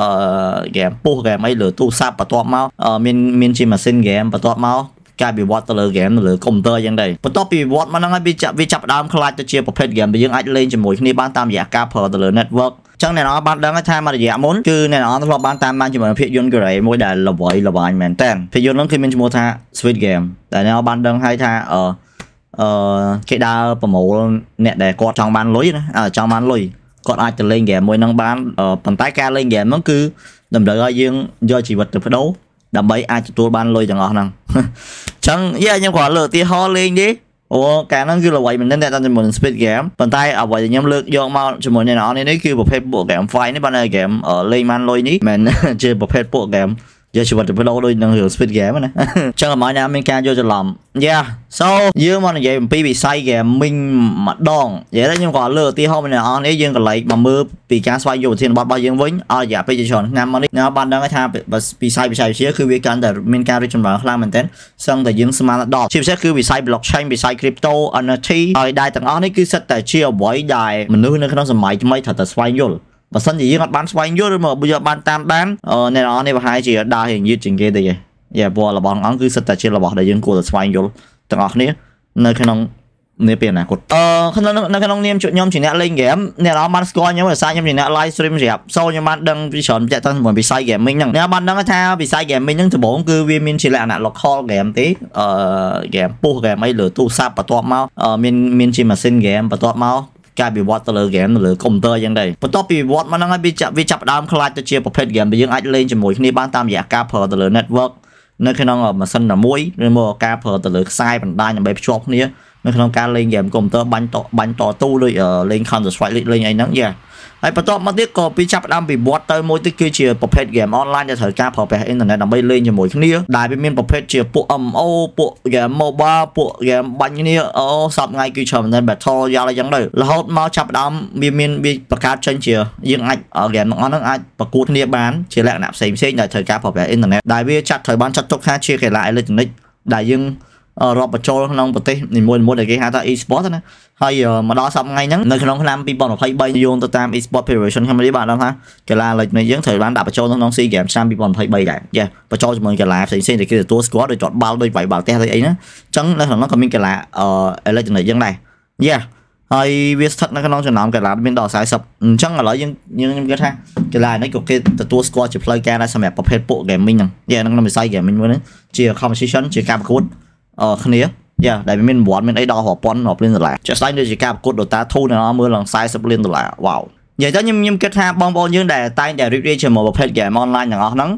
អឺហ្គេមពុះហ្គេមអីលើទូរស័ព្ទបន្ទាប់មកមានមានជាម៉ាស៊ីនហ្គេមបន្ទាប់មកការវិវត្តទៅលើហ្គេមទៅលើកុំព្យូទ័រអញ្ចឹងដែរបន្ទាប់ពីវិវត្តមកហ្នឹងហើយវាចាប់វាចាប់ដើមខ្លាចទៅជាប្រភេទហ្គេមដែលយើងអាចលេងជាមួយគ្នាបានតាមរយៈការប្រើទៅលើ network ចឹងអ្នកនរបានដឹងថាមករយៈមុនគឺអ្នកនរធ្លាប់បានតាមបានជាមួយភាពយន្តកូរ៉េមួយដែលល្បីល្បាញមែនតើភាពយន្តហ្នឹងគឺមានឈ្មោះថា Sweet Game តែអ្នកនរបានដឹងហើយថាអឺអឺគេដើរប្រមូលអ្នកដែលគាត់ចង់បានលុយណាចង់បានលុយគាត់អាចទៅលេងហ្គេមមួយហ្នឹងបានប៉ុន្តែការលេងហ្គេមហ្នឹងគឺតម្រូវឲ្យយើងយកជីវិតទៅបដូរដើម្បីអាចទទួលបានលុយទាំងអស់ហ្នឹងអញ្ចឹងយេខ្ញុំគ្រាន់លើឧទាហរណ៍លេងទេអូកាលហ្នឹងគឺល្បីមែនទែនតែជាមួយនឹង Speed Game ប៉ុន្តែអ្វីដែលខ្ញុំលើកយកមកជាមួយអ្នកនរនេះគឺប្រភេទពួក Game Fight នេះបានតែ game លេងបានលុយនេះមិនមែនជាប្រភេទពួក game យកជីវិតទៅបដូរដូចនឹងរឿង Speed Game ណាចឹងកុំឲ្យណាមានការយកច្រឡំ Yeah so យើងមកនិយាយអំពីវិស័យ gaming ម្ដងនិយាយតែខ្ញុំក៏លើឧទាហរណ៍ម្នាក់អង្គនេះយើងក៏លេចមកមើលពីការស្វែងយល់វិធានបទរបស់យើងវិញអស់រយៈពេលជាច្រើនឆ្នាំមកនេះខ្ញុំបានដឹងថាវិស័យបច្ចេកវិទ្យាគឺវាកាន់តែមានការរីកចម្រើនខ្លាំងមែនទែនសឹងតែយើងស្មានដល់ជាពិសេសគឺវិស័យ blockchain វិស័យ crypto NFT ហើយដែរទាំងអស់នេះគឺសិតតែជាអ្វីដែលមនុស្សនៅក្នុងសម័យថ្មីត្រូវតែស្វែងយល់បើសិនជាយើងអត់បានស្វែងយល់ឬមកយើងអត់បានតាមដានអ្នកនរនេះប្រហែលជាដើររៀងយឺតជាងគេតិចឯងយ៉ាព្រោះរបស់អង្គគឺសិតតែជារបស់ដែលយើងគួរតែស្វែងយល់ទាំងអស់គ្នានៅក្នុងនេះពីអនាគតអឺក្នុងនៅក្នុងនាមខ្ញុំជាអ្នកលេងហ្គេមអ្នកបានបានស្គាល់ខ្ញុំដោយសារខ្ញុំជាអ្នក live stream ប្រាប់សូខ្ញុំបានដឹងពីច្រើនតាក់ទងជាមួយវិស័យ gaming ហ្នឹងអ្នកបានដឹងថាវិស័យ gaming ហ្នឹងដំបូងគឺវាមានជាលក្ខណៈ local game ទេអឺ game ពុះ game អីលើទូរស័ព្ទបន្ទាប់មកមានមានជា machine game បន្ទាប់មកការវិវត្តទៅលើហ្គេមលើកុំព្យូទ័រអញ្ចឹងដែរបន្ទាប់ពីវិវត្តមកហ្នឹងហើយវាចាប់ដើមខ្លាចទៅជាប្រភេទហ្គេមដែលយើងអាចលេងជាមួយគ្នាបានតាមរយៈការប្រើទៅលើ network នៅ ក្នុងម៉ាស៊ីនតែមួយឬមកការប្រើទៅលើខ្សែបណ្ដាញដើម្បីភ្ជាប់គ្នានៅក្នុងការលេងហ្គេមកុំព្យូទ័របាញ់តបាញ់តតូដូចលេង Counter Strike លេងអីហ្នឹងយ៉ាហើយបន្ទាប់មកទៀតក៏ពីចាប់ដើមពីវត្តទៅមួយទៀតគឺជាប្រភេទ game online ដែលត្រូវការប្រើប្រាស់អ៊ីនធឺណិតដើម្បីលេងជាមួយគ្នាដែលវាមានប្រភេទជាពួក MMO ពួក game mobile ពួក game បាញ់គ្នាអូសពថ្ងៃគឺច្រើនមែន battle យ៉ាងអីចឹងទៅរហូតមកចាប់ដើមវាមានវាបង្កើតចេញជាយើងអាច game ទាំងអស់ហ្នឹងអាចប្រកួតគ្នាបានជាលក្ខណៈផ្សេងផ្សេងដែលត្រូវការប្រើប្រាស់អ៊ីនធឺណិតដែលវាចាត់ត្រូវបានចាត់ទុកថាជាកីឡាអេឡិចត្រូនិកដែលយើងរាប់បញ្ចូលក្នុងប្រទេសនីមួយៗដែលគេហៅថា e-sport ណាហើយមកដល់សប្តាហ៍ថ្ងៃហ្នឹងនៅក្នុងឆ្នាំ2023យោងទៅតាម e-sport federation កម្ពុជាបាទដឹងថាកីឡាលេចនេះយើងត្រូវបានដាក់បញ្ចូលក្នុង SEA Games ឆ្នាំ2023ដែរយ៉ាបញ្ចូលជាមួយកីឡាផ្សេងៗដែលគេទទួលស្គាល់ដោយទាត់បាល់ដោយវាយបាល់ទះដូចអីណាអញ្ចឹងនៅក្នុងនោះក៏មានកីឡា electronic យ៉ាងដែរយ៉ាហើយវាស្ថិតនៅក្នុងចំណោមកីឡាមានដល់40អញ្ចឹងឥឡូវយើងខ្ញុំគិតថាកីឡានេះក៏គេទទួលស្គាល់ជាផ្លូវការដែរសម្រាប់ប្រភេទពួក gaming ហ្នឹងយ៉ានឹងក្នុងវិស័យ gaming មួយនេះជា competition ជាការប្រកួតគ្នាយ៉ាដែលមានរង្វាន់មានអីដល់រាប់ពាន់រាប់លានដុល្លារជាក់ស្ដែងដូចជាការប្រកួត Dota 2នៅមើលឡើង40លានដុល្លារវ៉ាវនិយាយទៅខ្ញុំខ្ញុំគិតថាបងប្អូនយើងដែលតែងតែរីករាយជាមួយប្រភេទ game online ទាំងអស់ហ្នឹង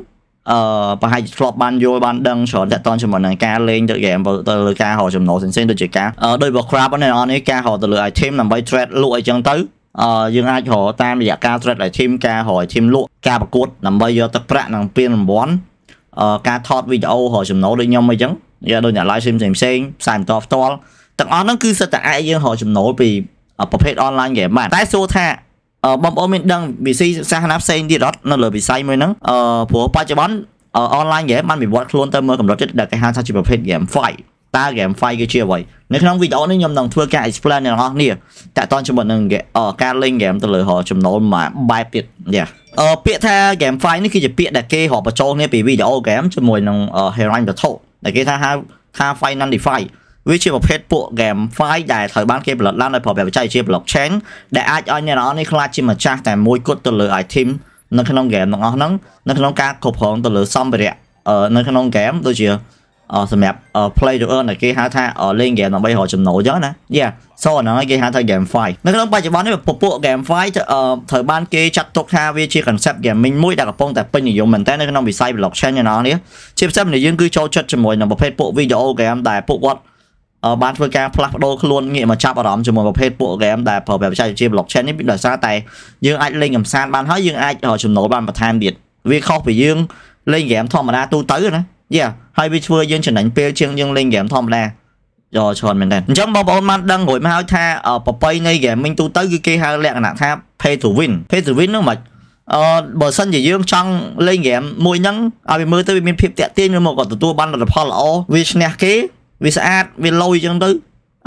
អឺប្រហែលជាធ្លាប់បានយល់បានដឹងច្រើនតាក់ទងជាមួយនឹងការលេងទៅ game ទៅលើការហៅចំណូលផ្សេងៗដូចជាការដោយ Warcraft ហ្នឹងអ្នកនេះការហៅទៅលើ item ដើម្បី trade លក់អីចឹងទៅអឺយើងអាចរកតាមរយៈការ trade item ការរក item លក់ការប្រកួតដើម្បីយកទឹកប្រាក់និងពានរង្វាន់អឺការថតវីដេអូរកចំណូលដូចខ្ញុំអីចឹងយកដូចអ្នក live stream ផ្សេងៗផ្សាយបន្តផ្ទាល់ទាំងអស់ហ្នឹងគឺសិតតែអាចយើងរកចំណូលពីប្រភេទ online game បានតែសួរថាបងប្អូនមានដឹងវិស័យសាសនាផ្សេងទៀតអត់នៅលើវិស័យមួយហ្នឹងអឺព្រោះបច្ចុប្បន្ន online game បានវិវត្តខ្លួនទៅមើលកម្រិតចិត្តដែលគេហៅថាជាប្រភេទ game fight តើ game fight គឺជាអ្វីនៅក្នុងវីដេអូនេះខ្ញុំនឹងធ្វើការ explain ដល់អ្នកនរតាក់ទងជាមួយនឹងការលេង game ទៅលើចំណូលមួយបែបទៀតយ៉ាអឺពាក្យថា game fight នេះគឺជាពាក្យដែលគេរាប់បញ្ចូលគ្នាពីវីដេអូ game ជាមួយនឹង heroin វត្ថុដែលគេថាហៅថា Financial វាជាប្រភេទពួក game file ដែលត្រូវបានគេផលិតឡើងដោយប្រើបច្ចេកវិទ្យា blockchain ដែលអាចឲ្យអ្នកនរនេះខ្លាចជាម្ចាស់តែមួយគត់ទៅលើ item នៅក្នុង game ទាំងអស់ហ្នឹងនៅក្នុងការគ្រប់គ្រងទៅលើសម្ភារៈនៅក្នុង game ដូចជាសម្រាប់ play to earn គេហៅថាលេង game ដើម្បីរកចំណូលអញ្ចឹងណា Yeah so ហ្នឹងគេហៅថា game fight នៅក្នុងបច្ចុប្បន្ននេះពពួក game fight ត្រូវបានគេចាត់ទុកថាវាជា concept gaming មួយដែលកំពុងតែពេញនិយមមែនតើនៅក្នុងវិស័យ blockchain ឯណោះនេះជាពិសេសមនុស្សយើងគឺចូលចិត្តជាមួយនឹងប្រភេទពួក video game ដែលពួកគាត់បានធ្វើការផ្លាស់ប្ដូរខ្លួនងាកមកចាប់អារម្មណ៍ជាមួយប្រភេទពួក game ដែលប្រើប្រាស់បច្ចេកវិទ្យា blockchain នេះដោយសារតែយើងអាចលេងកំសាន្តបានហើយយើងអាចចំណូលបានបន្ថែមទៀតវាខុសពីយើងលេង game ធម្មតាទូទៅណាយ៉ាហើយវាធ្វើយើងចំណាញ់ពេលជាងយើងលេងហ្គេមធម្មតាយកច្រើនមែនតើអញ្ចឹងបងប្អូនបានដឹងរួចមកហើយថា ប្របីនៃ gaming ទូទៅគឺគេហៅលក្ខណៈថា pay to win pay to win នោះមិនអឺបើសិនជាយើងចង់លេងហ្គេមមួយហ្នឹងឲ្យវាមើលទៅវាមានភាពតាក់ទាញឬមកក៏ទទួលបានលទ្ធផលល្អវាឈ្នះគេវាស្អាតវាលុយអញ្ចឹងទៅ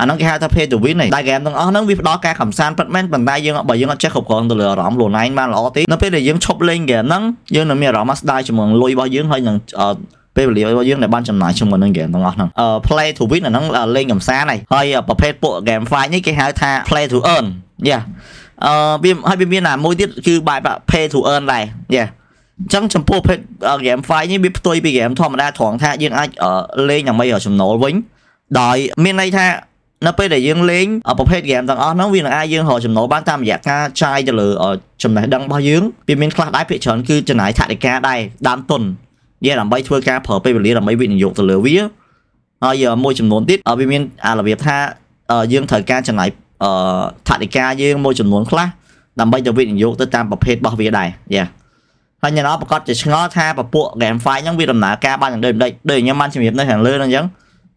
អាហ្នឹងគេហៅថា pay to win ហ្នឹងដែល game ទាំងអស់ហ្នឹងវាផ្ដល់ការកំសាន្តពិតមែនប៉ុន្តែយើងបើយើងអត់ចេះគ្រប់គ្រងទៅលើអារម្មណ៍ខ្លួនឯងបានល្អទេនៅពេលដែលយើងឈប់លេង game ហ្នឹងយើងនឹងមានអារម្មណ៍ស្ដាយជាមួយលុយរបស់យើងហើយនឹងពេលវេលារបស់យើងដែលបានចំណាយជាមួយនឹងហ្គេមទាំងអស់ហ្នឹងអឺ play to win អាហ្នឹងលេងកំសាន្តហើយហើយប្រភេទពួក game fight នេះគេហៅថា play to earn យ៉ាអឺវាហើយវាមានអាមួយទៀតគឺបែប pay to earn ដែរយ៉ាអញ្ចឹងចំពោះភេទ game fight នេះវាផ្ទុយពី game ធម្មតាត្រង់ថាយើងអាចលេងដើម្បីចំណូលវិញដោយ មានន័យថានៅពេលដែលយើងលេងប្រភេទហ្គេមទាំងអស់ហ្នឹងវានឹងអាចយើងរកចំណូលបានតាមរយៈការចាយទៅលើចំណេះដឹងរបស់យើងវាមានខ្លះដែរភាគច្រើនគឺចំណាយថវិកាដែរដើមទុនយើងដើម្បីធ្វើការប្រើពេលវេលាដើម្បីវិនិយោគទៅលើវាហើយមួយចំនួនទៀតវាមានអារបៀបថាយើងត្រូវការចំណាយអឺថវិកាយើងមួយចំនួនខ្លះដើម្បីទៅវិនិយោគទៅតាមប្រភេទរបស់វាដែរយ៉ាហើយអ្នកនរប្រកាសជាឆ្ងល់ថាពពួក game file ហ្នឹងវាដំណើរការបានយ៉ាងដូចម្ដេចដូចខ្ញុំបានជំរាបនៅខាងលើហ្នឹងអញ្ចឹង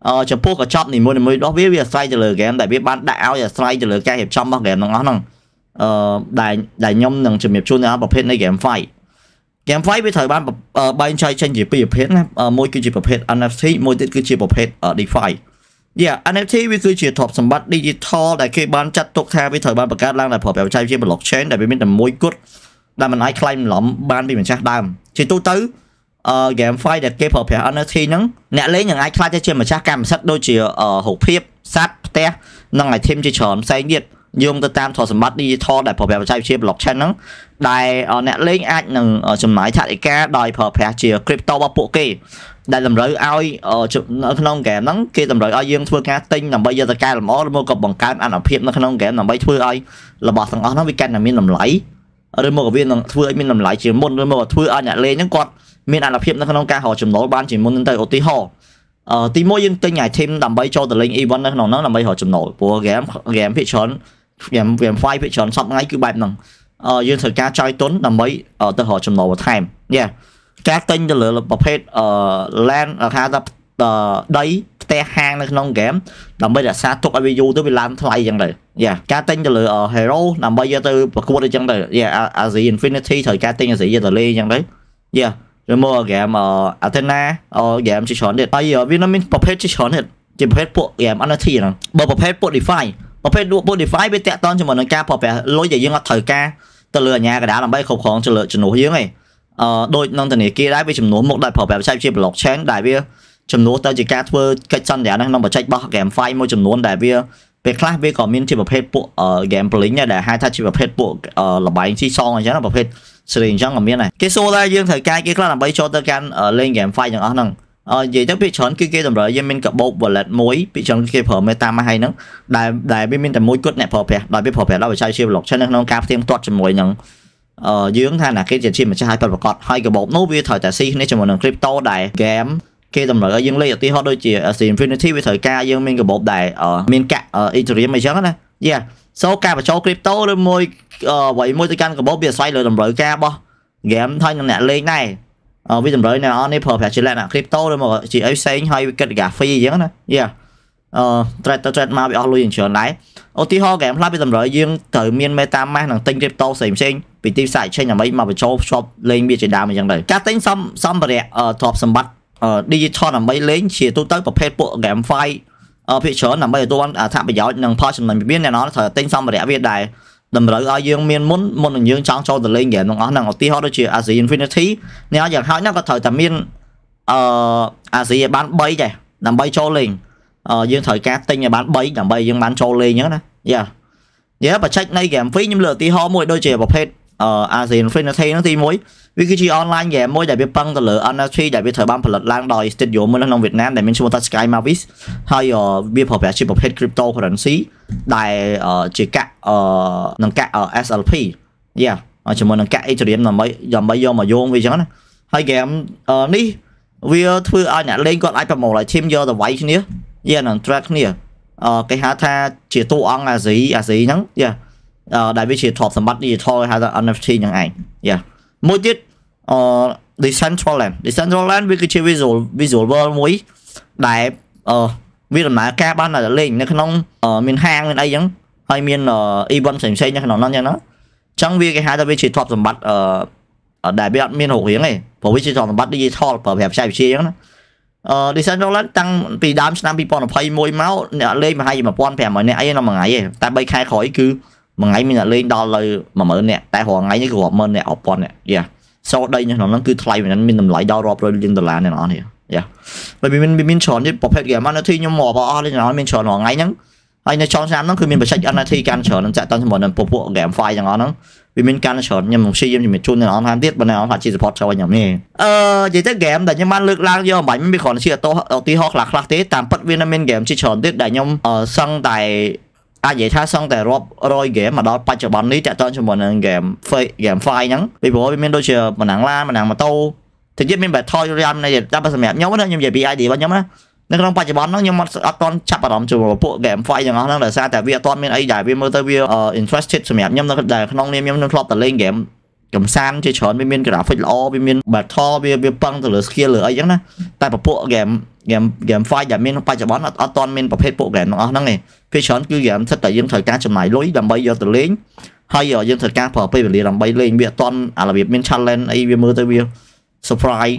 អឺចំពោះកញ្ចប់នីមួយៗរបស់វាវាអាស្រ័យទៅលើ game ដែលវាបានដាក់ឲ្យអាស្រ័យទៅលើការរៀបចំរបស់ game ទាំងអស់ហ្នឹងអឺដែលដែលខ្ញុំនឹងជំរាបជូនដល់ប្រភេទនៃ game file Gameplay វាត្រូវបានបែងចែកចេញជាពីរប្រភេទណាមួយគឺជាប្រភេទ NFT មួយទៀតគឺជាប្រភេទ DeFi យ៉ា NFT វាគឺជាទ្រព្យសម្បត្តិ digital ដែលគេបានចាត់ទុកថាវាត្រូវបានបង្កើតឡើងដោយប្រើប្រាស់បច្ចេកវិទ្យា blockchain ដែលវាមានតែមួយគត់ដែលមិនអាចក្លែងឡំបានពីម្ចាស់ដើមជាទូទៅអឺ GameFi ដែលគេប្រើប្រាស់ NFT ហ្នឹងអ្នកលេងនឹងអាចខ្លាចទៅជាម្ចាស់កម្មសិទ្ធិដូចជារូបភាពសត្វផ្ទះនិង item ជាច្រើនផ្សេងទៀតយោងទៅតាមទ្រព្យសម្បត្តិ digital ដែលប្រើប្រាស់បច្ចេកវិទ្យា blockchain ហ្នឹងដែលអ្នកលេងអាចនឹងចំណាយថវិកាដោយប្រើប្រាស់ជា crypto របស់ពួកគេ ដែលតម្រូវឲ្យនៅក្នុងហ្គេមហ្នឹងគេតម្រូវឲ្យយើងធ្វើការទិញដើម្បីយកទៅកែលម្អឬមកក៏បង្កើនអនុភាពនៅក្នុងហ្គេមដើម្បីធ្វើឲ្យរបស់ទាំងអស់ហ្នឹងវាកាន់តែមានតម្លៃឬមកក៏វានឹងធ្វើឲ្យមានតម្លៃជាមុនឬមកក៏ធ្វើឲ្យអ្នកលេងហ្នឹងគាត់មានអនុភាពនៅក្នុងការរកចំណូលបានជាមុនហ្នឹងទៅឧទាហរណ៍អឺទីមួយយើងទិញ item ដើម្បីចូលទៅលេង event នៅក្នុងហ្នឹងដើម្បីរកចំណូលព្រោះ game game ភាគច្រើនខ្ញុំ VMFI ភាគច្រើនសពថ្ងៃគឺបែបហ្នឹងយើងត្រូវការចោយទុនដើម្បីទៅរកចំណូលបន្ថែមយ៉ាការទិញទៅលើប្រភេទ land គេហៅថាដីផ្ទះហាងនៅក្នុងហ្គេមដើម្បីរក្សាទុកឲ្យវាយូរទៅវាឡើងថ្លៃអញ្ចឹងទៅយ៉ាការទិញទៅលើ hero ដើម្បីយកទៅប្រកួតអញ្ចឹងទៅយ៉ា AC Infinity ត្រូវការទិញ AC យកទៅលេងអញ្ចឹងទៅយ៉ាឬមកហ្គេម Athena ហ្គេមជាច្រើនទៀតហើយវានៅមានប្រភេទជាច្រើនទៀតជាប្រភេទពួកហ្គេម NFT ហ្នឹងបើប្រភេទពួក DeFi ប្រភេទលក់ Spotify វាតាក់ទងជាមួយនឹងការប្រើប្រាស់លុយដែលយើងអត់ត្រូវការទៅលើអាជ្ញាកណ្ដាលដើម្បីគ្រប់គ្រងជំនួសយើងឯងអឺដូចនឹងធនាគារដែរវាចំនួនមុខដែលប្រើប្រាស់បច្ចេកវិទ្យា blockchain ដែលវាចំនួនទៅជាការធ្វើកិច្ចសន្យានឹងក្នុងបច្ចេកបោះ GameFi មួយចំនួនដែលវាពេលខ្លះវាក៏មានជាប្រភេទពួក gambling ដែរដែលហៅថាជាប្រភេទពួកលបែងស៊ីសងអញ្ចឹងប្រភេទស្រីអញ្ចឹងក៏មានដែរគេសួរថាយើងត្រូវការគេខ្លះដើម្បីចូលទៅកាន់លេង GameFi ទាំងអស់ហ្នឹងនិយាយទៅពាក្យច្រើនគឺគេតម្រូវយើងមានកបោប wallet មួយពាក្យច្រើនគេប្រើ Meta មកហើយហ្នឹងដែលដែលវាមានតែមួយគត់អ្នកប្រើប្រាស់ដោយវាប្រើប្រាស់ដោយបច្ចេកវិទ្យា blockchain នៅក្នុងការផ្ទៀងផ្ទាត់ជាមួយនឹងអឺយើងថាណាគេជាជាម្ចាស់ហើយប្រកាសហើយកបោបនោះវាត្រូវតែស៊ីគ្នាជាមួយនឹង crypto ដែល game គេតម្រូវឲ្យយើងលេខឧទាហរណ៍ដូចជា Infinity វាត្រូវការយើងមានកបោបដែលមានកាក់ Ethereum អីចឹងណា Yeah so ការបញ្ចូល crypto ឬមួយអ្វីមួយទៅកាន់កបោបវាអាស្រ័យលើតម្រូវការរបស់ game ថៃនឹងអ្នកលេងដែរវាតម្រូវអ្នកអត់នេះប្រើប្រាស់ជាលក្ខណៈ crypto ឬមកជាអីផ្សេងហើយវាគិតកាហ្វេអញ្ចឹងណាយ៉ាអឺ trade ទៅ trade មកវាអស់លុយយ៉ាងច្រើនដែរឧទាហរណ៍ game ខ្លះវាតម្រូវយើងត្រូវមាន MetaMask និងទិញ crypto ផ្សេងផ្សេងពីទីផ្សារ exchange ដើម្បីមកបញ្ចូលភ្ជាប់លេងវាជាដើមអញ្ចឹងទៅការទិញសំសម្ភារៈទ្រព្យសម្បត្តិ digital ដើម្បីលេងជាទូទៅប្រភេទពួក GameFi ភាគច្រើនដើម្បីទទួលបានអត្ថប្រយោជន៍និងផលចំណេញពីវាអ្នកនរត្រូវទិញសម្ភារៈវាដែរតម្រូវឲ្យយើងមានមុនមុននឹងយើងចង់ចូលទៅលេងហ្គេមទាំងអស់ហ្នឹងឧទាហរណ៍ដូចជា Asia Infinity នេះយ៉ាងហោចណាស់ក៏ត្រូវតែមានអឺ Asia ឲ្យបាន3ដែរដើម្បីចូលលេងយើងត្រូវការទិញឲ្យបាន3ដើម្បីយើងបានចូលលេងអញ្ចឹងណាយ៉ាយ៉ាបច្ចេកនៃ game free ខ្ញុំលើកឧទាហរណ៍មួយដូចជាប្រភេទ ASEAN Free Energy ហ្នឹងទី1វាគឺជា online game មួយដែលវាពឹងទៅលើ energy ដែលវាត្រូវបានផលិតឡើងដោយ studio មួយនៅក្នុងវៀតណាមដែលមានឈ្មោះថា Sky Mavis ហើយ វាប្រើប្រាស់ជាប្រភេទ cryptocurrency ដែលជាកាក់នឹងកាក់ SLP យ៉ាជាមួយនឹងកាក់ Ethereum ដើម្បីដើម្បីយកមកយោងវាអញ្ចឹងណាហើយ game នេះវាធ្វើឲ្យអ្នកលេងគាត់អាចប្រមូលឲ្យ team យកទៅវាយគ្នាយ៉ានឹង track គ្នាគេហៅថាជាតួអង្គអាស៊ីអាស៊ីហ្នឹងយ៉ាដែលវាជាទ្រព្យសម្បត្តិ digital ហៅថា NFT ហ្នឹងឯងយ៉ាមួយទៀតអឺ Decentraland Decentraland វាគឺជា visual visual world មួយដែលអឺវាដំណើរការបានតែលេងនៅក្នុងមានហាងមានអីចឹងហើយមាន event ផ្សេងៗនៅក្នុងនោះចឹងណាអញ្ចឹងវាគេហៅថាវាជាទ្រព្យសម្បត្តិអឺដែលវាអត់មានរូបរាងទេព្រោះវាជាទ្រព្យសម្បត្តិ digital ប្រើប្រាស់បច្ចេកវិទ្យាចឹងណាអឺ Decentraland តាំងពីដើមឆ្នាំ2021មកអ្នកលេងប្រហែលជា1500នាក់អីក្នុងមួយថ្ងៃទេតែ3ខែក្រោយគឺមួយថ្ងៃមានអ្នកលេងដល់ទៅ10000នាក់តែរាល់ថ្ងៃនេះគឺរាប់ម៉ឺននាក់រាប់ពាន់នាក់យ៉ាសោដីនៅក្នុងហ្នឹងគឺថ្លៃមែនមានតម្លៃដល់រាប់រយលានដុល្លារអ្នកនរនេះយ៉ាហើយមានមានច្រើនទៀតប្រភេទ game នៅទីខ្ញុំមកអស់លេងអ្នកនរមានច្រើនរាល់ថ្ងៃហ្នឹងហើយនៅចុងឆ្នាំហ្នឹងគឺមានបច្ចេក NFT កាន់ច្រើននឹងចាក់តាំងជាមួយនឹងពពួក game file ទាំងអស់ហ្នឹងវាមានកាន់ច្រើនខ្ញុំនឹងព្យាយាមជំរាបជូនអ្នកនរតាមទៀតបើអ្នកនរថាជា support ចូលខ្ញុំនេះអឺនិយាយទៅ game ដែលខ្ញុំបានលើកឡើងយកអំបញ្ញមានគ្រាន់ជាឧទាហរណ៍ខ្លះៗទេតាមពិតវានៅមាន game ជាច្រើនទៀតដែលខ្ញុំសឹងតែអាចនិយាយថាសង់តែរាប់រយហ្គេមមកដល់បច្ចុប្បន្ននេះតាក់ទងជាមួយនឹងហ្គេម Fake Game Fire ហ្នឹងពីព្រោះវាមានដូចជាមណាំងឡានមណាំងម៉ូតូតែទៀតមាន Battle Royale នៃតែសម្រាប់ខ្ញុំណាខ្ញុំនិយាយពី ID របស់ខ្ញុំណានៅក្នុងបច្ចុប្បន្នហ្នឹងខ្ញុំអត់អត់ទាន់ចាប់អារម្មណ៍ជាមួយពួក game fight ទាំងអស់ហ្នឹងដោយសារតែវាអត់ទាន់មានអីដែលវាមើលទៅវា interested សម្រាប់ខ្ញុំនៅក្នុងនាមខ្ញុំខ្ញុំធ្លាប់តែលេង game កំសាន្តជាច្រើនវាមាន graphic ល្អវាមាន battle វាវាប៉ឹងទៅលើ skill លើអីចឹងណាតែពពួក game game game fight ដែលមានបច្ចុប្បន្នអត់អត់ទាន់មានប្រភេទពួក game ទាំងអស់ហ្នឹងឯងភាគច្រើនគឺ game ស្ិតតែយើងត្រូវការចំណាយលុយដើម្បីយកទៅលេងហើយយើងត្រូវការប្រើពេលវេលាដើម្បីលេងវាអត់ទាន់អារបៀបមាន challenge អីវាមើលទៅវា surprise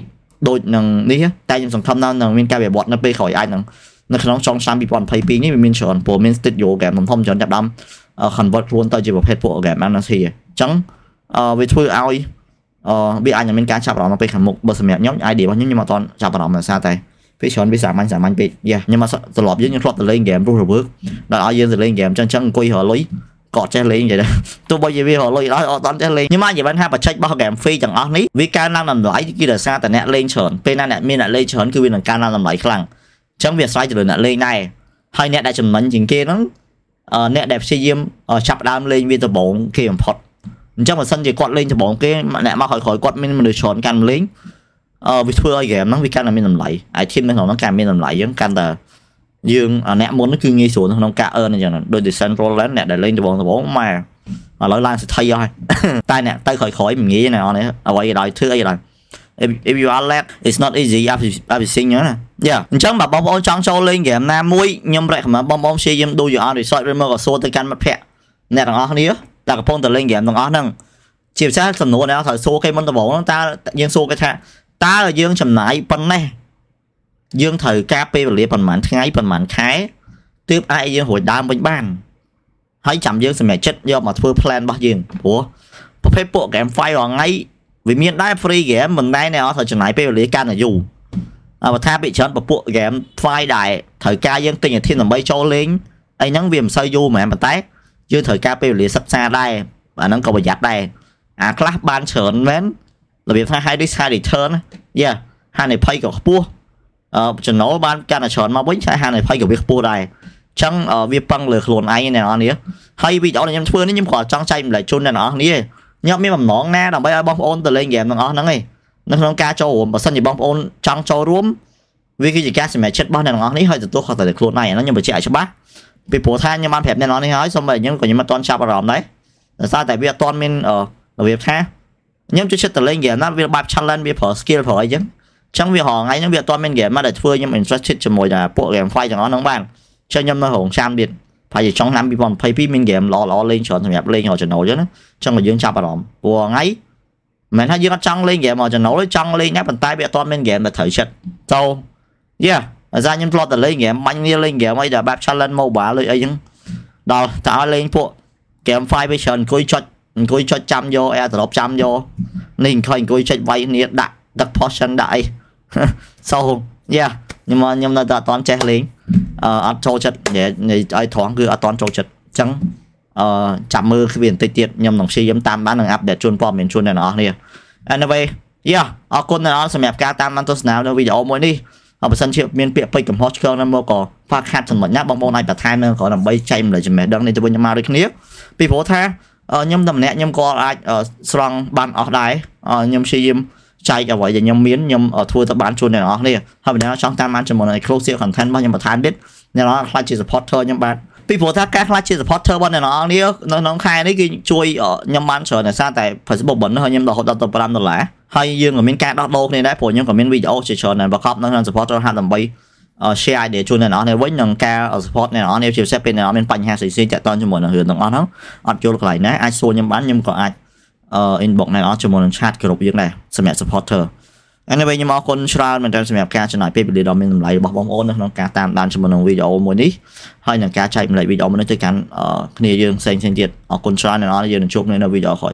ដូចនឹងនេះតែខ្ញុំសង្ឃឹមថានឹងមានការវិវត្តនៅពេលក្រោយអាចនឹងនៅក្នុងចុងឆ្នាំ2022នេះវាមានច្រើនព្រោះមាន studio game ធំៗច្រើនចាប់ដើម convert ខ្លួនទៅជាប្រភេទពួក game fantasy អញ្ចឹងវាធ្វើឲ្យវាអាចនឹងមានការចាប់អារម្មណ៍ទៅខាងមុខបើសម្រាប់ខ្ញុំ idea របស់ខ្ញុំខ្ញុំអត់តន់ចាប់អារម្មណ៍ដោយសារតែពេលច្រើនវាសាមញ្ញសាមញ្ញពេកយ៉ាខ្ញុំមកត្រឡប់យើងខ្ញុំធ្លាប់ទៅលេងហ្គេមរស់រវើកដល់ឲ្យយើងទៅលេងហ្គេមចឹងចឹងអង្គុយរលុយក៏ចេះលេងចឹងទោះបីជាវារលុយដល់អត់តន់ចេះលេងខ្ញុំអាចនិយាយថាបច្ចេករបស់ game free ទាំងអស់នេះវាកើនឡើងតម្លៃគឺដោយសារតែអ្នកលេងច្រើនពេលណាអ្នកមានអ្នកលេងច្រើនគឺវានឹងកើនឡើងតម្លៃខ្លាំងចឹងវាអាស្រ័យទៅលើអ្នកលេងដែរហើយអ្នកដែលចំណេញជាងគេហ្នឹងអ្នកដែលព្យាយាមចាប់ដើមលេងវាដំបូងគេបំផុតអញ្ចឹងបើសិនជាគាត់លេងចម្បងគេអ្នកមកក្រោយក្រោយគាត់មានមនុស្សច្រើនកាន់លេងអឺវាធ្វើឲ្យ game ហ្នឹងវាកាន់តែមានតម្លៃ item នៅក្នុងហ្នឹងកាន់មានតម្លៃយើងកាន់តែយើងអ្នកមុនគឺងាយស្រួលក្នុងការ earn អញ្ចឹងដូច Decentraland អ្នកដែលលេងចម្បងចម្បងម៉ែឥឡូវឡើងសិទ្ធិអស់ហើយតែអ្នកទៅក្រោយក្រោយមិនងាយណាអនអ្វីក៏ដោយធ្វើអីក៏ដោយ if you are lag it's not easy after after seeing ណាយ៉ាអញ្ចឹងបើបងប្អូនចង់ចូលលេង game ណាមួយខ្ញុំ recommend បងប្អូន share យើង do your own research ឬមកក៏សួរទៅកាន់មិត្តភ័ក្តិអ្នកទាំងអស់គ្នាដែលកំពុងតែលេងហ្គេមទាំងអស់ហ្នឹងជាពិសេសសំណួរដែលត្រូវសួរគេមុនដំបូងហ្នឹងតើយើងសួរគេថាតើយើងចំណាយប៉ុណ្ណេះយើងត្រូវការពេលវេលាប្រហែលថ្ងៃប្រហែលខែទើបអាចយើងរួចដើមវិញបានហើយចាំយើងសម្រេចចិត្តយកមកធ្វើ plan របស់យើងព្រោះប្រភេទពួក game file រាល់ថ្ងៃវាមានដែរ free game មិនដែរអ្នកអត់ត្រូវចំណាយពេលវេលាកាន់តែយូរអបថាពិច្រើនពពួក game file ដែរត្រូវការយើងទិញអាធានដើម្បី ចូលលេងអីហ្នឹងវាមិនសូវយូរមែនប៉ុន្តែយើងត្រូវការពេលវេលាសិក្សាដែរអាហ្នឹងក៏ប្រយ័ត្នដែរអាខ្លះបានច្រើនមែនរបៀបថា high risk high return យ៉ាហានិភ័យក៏ខ្ពស់ចំណូលបានកាន់តែច្រើនមកវិញឆែហានិភ័យក៏វាខ្ពស់ដែរអញ្ចឹងវាពឹងលើខ្លួនឯងអ្នកនរនេះហើយវីដេអូដែលខ្ញុំធ្វើនេះខ្ញុំក៏ចង់ចែកម្លែកជូនអ្នកនរនេះខ្ញុំមានបំណងណាដើម្បីឲ្យបងប្អូនទៅលេងហ្គេមទាំងអស់ហ្នឹងឯងនៅក្នុងការចូលរួមបើសិនជាបងប្អូនចង់ចូលរួមវាគឺជាការសម្រេចចិត្តរបស់អ្នកនរនេះហើយទទួលខុសត្រូវខ្លួនឯងអាហ្នឹងខ្ញុំបញ្ជាក់ឲ្យច្បាស់ពីព្រោះថាខ្ញុំបានប្រាប់អ្នកនរនេះហើយសូម្បីខ្ញុំក៏ខ្ញុំមិនទាន់ចាប់អារម្មណ៍ដែរដោយសារតែវាអត់ទាន់មានរបៀបថាខ្ញុំចូលចិត្តទៅលេងហ្គេមណាវាបែប challenge វាប្រើ skill ប្រើអីចឹងអញ្ចឹងវារហងៃហ្នឹងវាអត់ទាន់មានហ្គេមណាដែលធ្វើខ្ញុំ interested ជាមួយតែពួក game fight ទាំងអស់ហ្នឹងបានចឹងខ្ញុំនៅរងចាំទៀតប្រហែលជាចុងឆ្នាំ2022មានហ្គេមល្អល្អលេងច្រើនសម្រាប់លេងរកចំណូលចឹងណាអញ្ចឹងក៏យើងចាប់អារម្មណ៍ព្រោះថ្ងៃមិនថាយើងអត់ចង់លេងហ្គេមរកចំណូលទេចង់លេងណាប៉ុន្តែវាអត់ទាន់មានហ្គេមដែលត្រូវចិត្តចូល yeah អាសាខ្ញុំធ្លាប់តែលេងហ្គេមបាញ់វាលេងហ្គេមអីដែលបែប challenge mobile ដូចអីចឹងដល់តើឲ្យលេងពួក game file វាច្រើនអង្គុយចុចអង្គុយចុចចាំយក airdrop ចាំយកនេះមិនខ້ອຍអង្គុយចុចវាយគ្នាដាក់ទឹក potion ដាក់អី so yeah ខ្ញុំខ្ញុំនៅតែអត់ទាន់ចេះលេងអឺអត់ចូលចិត្តនិយាយឲ្យត្រង់គឺអត់ទាន់ចូលចិត្តអញ្ចឹងអឺចាំមើលវាបន្តិចទៀតខ្ញុំនឹងព្យាយាមតាមបាននឹងអាប់ដេតជូនព័ត៌មានជូនអ្នកនរអស់គ្នា anyway yeah អរគុណអ្នកនរសម្រាប់ការតាមដានទស្សនានៅវីដេអូមួយនេះបើសិនជាមានពាក្យពេចកំហុសឆ្គងណាមកក៏ខ្វះខាតចំណុចណាបងប្អូនអាចបន្ថែមនៅក្រោយដើម្បីចែកម្លេចចំណេះដឹងនេះទៅវិញមកដូចគ្នាពីព្រោះថាខ្ញុំតែម្នាក់ខ្ញុំក៏អាចស្រង់បានអស់ដែរខ្ញុំព្យាយាមចែកអ្វីដែលខ្ញុំមានខ្ញុំធ្វើទៅបានជូនអ្នកនរអស់នេះហើយម្នាក់ចង់តាមបានជាមួយនៅ exclusive content របស់ខ្ញុំបន្ថែមទៀតអ្នកនរខ្លាចជា supporter ខ្ញុំបាទពីព្រោះថាការខ្លាចជា supporter របស់អ្នកនរនេះនៅក្នុងខែនេះគឺជួយខ្ញុំបានច្រើនដោយសារតែ Facebook របស់ខ្ញុំរហូតដល់ទៅ5ដុល្លារហើយយើងក៏មានការដោះដូរគ្នាដែរព្រោះខ្ញុំក៏មានវីដេអូជាច្រើនដែលប្រកបនៅក្នុង support របស់ដើម្បី share idea ជូនអ្នកនរនេះវិញនឹងការ support អ្នកនរនេះជាពិសេសពេលអ្នកនរមានបញ្ហាផ្សេងៗតាក់ទងជាមួយនឹងរឿងទាំងអស់ហ្នឹងអត់យល់កន្លែងណាអាចសួរខ្ញុំបានខ្ញុំក៏អាច inbox អ្នកនរជាមួយនឹង chat ក្រុមយើងដែរសម្រាប់ supporter anyway ខ្ញុំអរគុណច្រើនមែនទែនសម្រាប់ការចំណាយពេលវេលាដ៏មានតម្លៃរបស់បងប្អូននៅក្នុងការតាមដានជាមួយនឹងវីដេអូមួយនេះហើយនឹងការចែករំលែកវីដេអូមួយនេះទៅកាន់គ្នាយើងផ្សេងៗទៀតអរគុណច្រើនអ្នកនរយើងនឹងជួបគ្នានៅវីដេអូក្រោយ